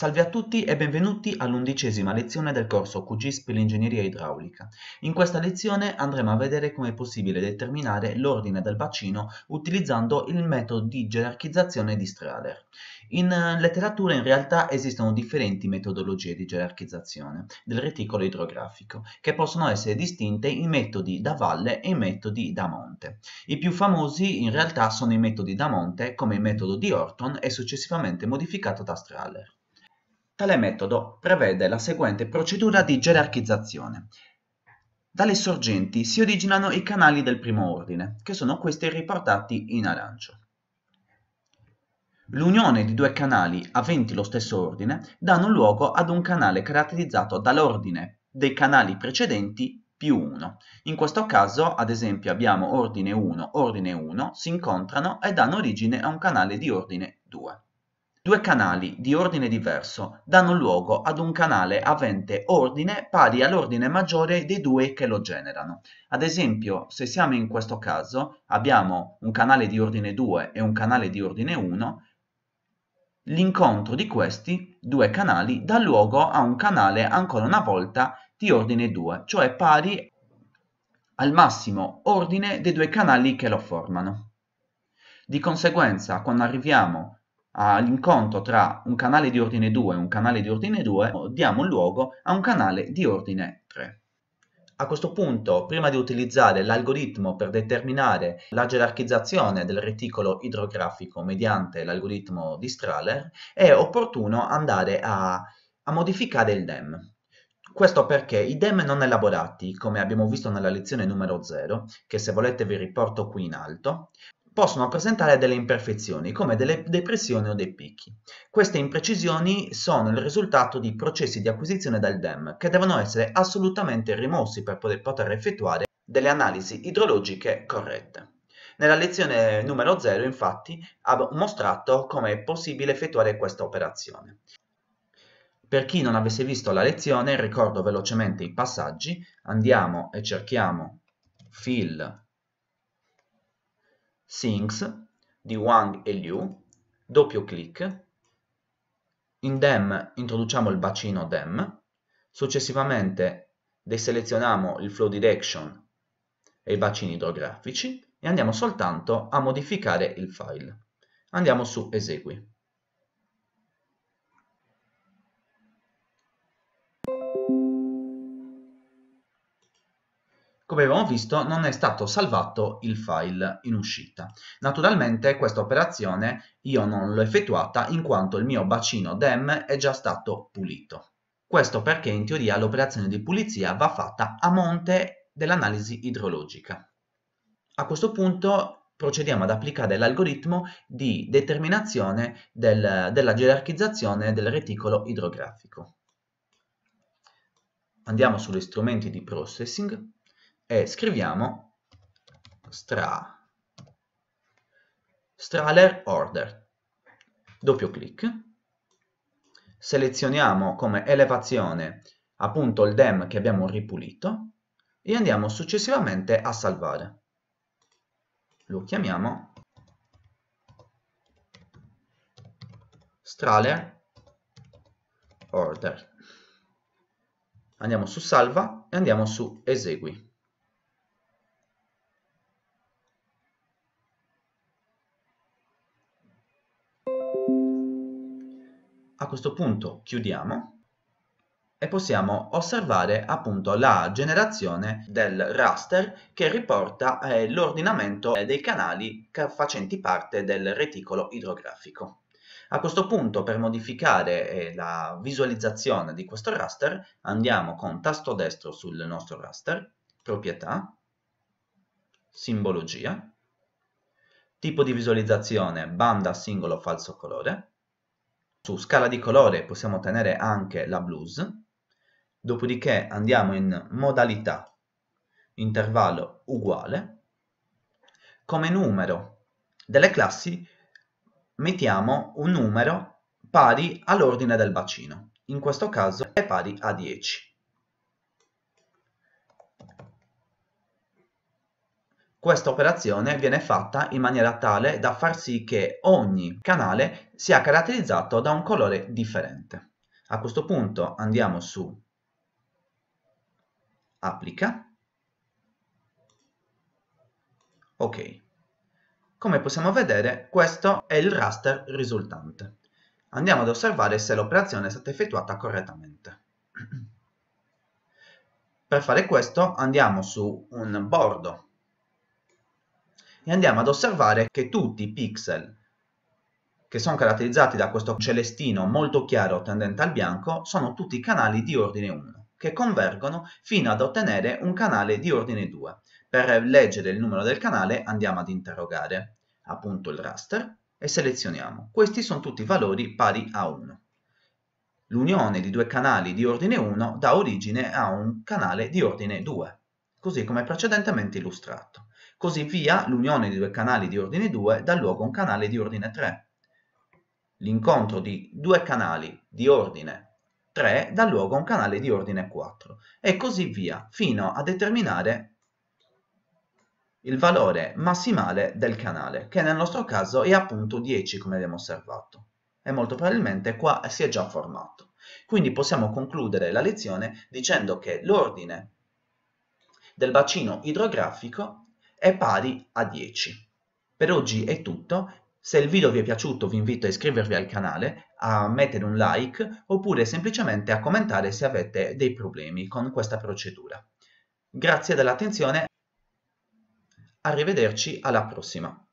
Salve a tutti e benvenuti all'undicesima lezione del corso QGIS per l'ingegneria idraulica. In questa lezione andremo a vedere come è possibile determinare l'ordine del bacino utilizzando il metodo di gerarchizzazione di Strahler. In eh, letteratura in realtà esistono differenti metodologie di gerarchizzazione del reticolo idrografico che possono essere distinte in metodi da valle e in metodi da monte. I più famosi in realtà sono i metodi da monte come il metodo di Orton e successivamente modificato da Strahler. Tale metodo prevede la seguente procedura di gerarchizzazione. Dalle sorgenti si originano i canali del primo ordine, che sono questi riportati in arancio. L'unione di due canali aventi lo stesso ordine danno luogo ad un canale caratterizzato dall'ordine dei canali precedenti più 1. In questo caso, ad esempio, abbiamo ordine 1, ordine 1, si incontrano e danno origine a un canale di ordine 2. Due canali di ordine diverso danno luogo ad un canale avente ordine pari all'ordine maggiore dei due che lo generano. Ad esempio, se siamo in questo caso, abbiamo un canale di ordine 2 e un canale di ordine 1, l'incontro di questi due canali dà luogo a un canale ancora una volta di ordine 2, cioè pari al massimo ordine dei due canali che lo formano. Di conseguenza, quando arriviamo all'incontro tra un canale di ordine 2 e un canale di ordine 2, diamo luogo a un canale di ordine 3. A questo punto, prima di utilizzare l'algoritmo per determinare la gerarchizzazione del reticolo idrografico mediante l'algoritmo di Strahler, è opportuno andare a, a modificare il DEM. Questo perché i DEM non elaborati, come abbiamo visto nella lezione numero 0, che se volete vi riporto qui in alto, possono presentare delle imperfezioni, come delle depressioni o dei picchi. Queste imprecisioni sono il risultato di processi di acquisizione dal DEM, che devono essere assolutamente rimossi per poter, effettuare delle analisi idrologiche corrette. Nella lezione numero 0, infatti, ho mostrato come è possibile effettuare questa operazione. Per chi non avesse visto la lezione, ricordo velocemente i passaggi. Andiamo e cerchiamo fill Things di Wang e Liu, doppio clic, in DEM introduciamo il bacino DEM, successivamente deselezioniamo il flow direction e i bacini idrografici e andiamo soltanto a modificare il file. Andiamo su esegui. Come abbiamo visto non è stato salvato il file in uscita. Naturalmente questa operazione io non l'ho effettuata in quanto il mio bacino DEM è già stato pulito. Questo perché in teoria l'operazione di pulizia va fatta a monte dell'analisi idrologica. A questo punto procediamo ad applicare l'algoritmo di determinazione del, della gerarchizzazione del reticolo idrografico. Andiamo sugli strumenti di processing e scriviamo stra strahler order doppio clic selezioniamo come elevazione appunto il dem che abbiamo ripulito e andiamo successivamente a salvare lo chiamiamo strahler order andiamo su salva e andiamo su esegui A questo punto chiudiamo e possiamo osservare appunto la generazione del raster che riporta eh, l'ordinamento eh, dei canali facenti parte del reticolo idrografico. A questo punto per modificare eh, la visualizzazione di questo raster andiamo con tasto destro sul nostro raster, proprietà, simbologia, tipo di visualizzazione banda singolo falso colore, su scala di colore possiamo ottenere anche la blues, dopodiché andiamo in modalità, intervallo uguale, come numero delle classi mettiamo un numero pari all'ordine del bacino, in questo caso è pari a 10. Questa operazione viene fatta in maniera tale da far sì che ogni canale sia caratterizzato da un colore differente. A questo punto andiamo su Applica, Ok. Come possiamo vedere questo è il raster risultante. Andiamo ad osservare se l'operazione è stata effettuata correttamente. Per fare questo andiamo su un bordo e andiamo ad osservare che tutti i pixel che sono caratterizzati da questo celestino molto chiaro tendente al bianco sono tutti canali di ordine 1 che convergono fino ad ottenere un canale di ordine 2. Per leggere il numero del canale andiamo ad interrogare appunto il raster e selezioniamo. Questi sono tutti valori pari a 1. L'unione di due canali di ordine 1 dà origine a un canale di ordine 2, così come precedentemente illustrato. Così via, l'unione di due canali di ordine 2 dà luogo a un canale di ordine 3. L'incontro di due canali di ordine 3 dà luogo a un canale di ordine 4 e così via fino a determinare il valore massimale del canale, che nel nostro caso è appunto 10 come abbiamo osservato e molto probabilmente qua si è già formato. Quindi possiamo concludere la lezione dicendo che l'ordine del bacino idrografico è pari a 10. Per oggi è tutto, se il video vi è piaciuto vi invito a iscrivervi al canale, a mettere un like oppure semplicemente a commentare se avete dei problemi con questa procedura. Grazie dell'attenzione, arrivederci alla prossima.